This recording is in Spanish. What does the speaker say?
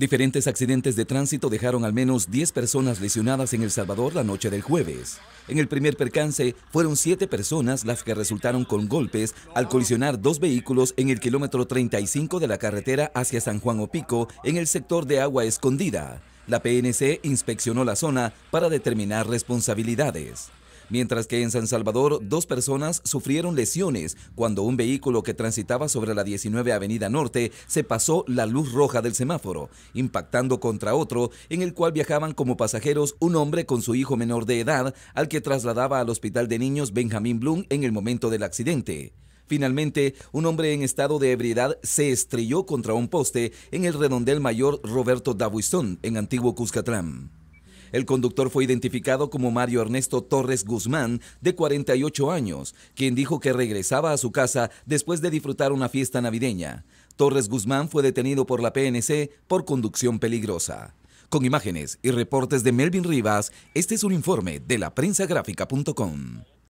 Diferentes accidentes de tránsito dejaron al menos 10 personas lesionadas en El Salvador la noche del jueves. En el primer percance fueron 7 personas las que resultaron con golpes al colisionar dos vehículos en el kilómetro 35 de la carretera hacia San Juan Opico en el sector de Agua Escondida. La PNC inspeccionó la zona para determinar responsabilidades mientras que en San Salvador dos personas sufrieron lesiones cuando un vehículo que transitaba sobre la 19 Avenida Norte se pasó la luz roja del semáforo, impactando contra otro en el cual viajaban como pasajeros un hombre con su hijo menor de edad al que trasladaba al Hospital de Niños Benjamín Blum en el momento del accidente. Finalmente, un hombre en estado de ebriedad se estrelló contra un poste en el redondel mayor Roberto Dabuistón, en antiguo Cuscatlán. El conductor fue identificado como Mario Ernesto Torres Guzmán, de 48 años, quien dijo que regresaba a su casa después de disfrutar una fiesta navideña. Torres Guzmán fue detenido por la PNC por conducción peligrosa. Con imágenes y reportes de Melvin Rivas, este es un informe de la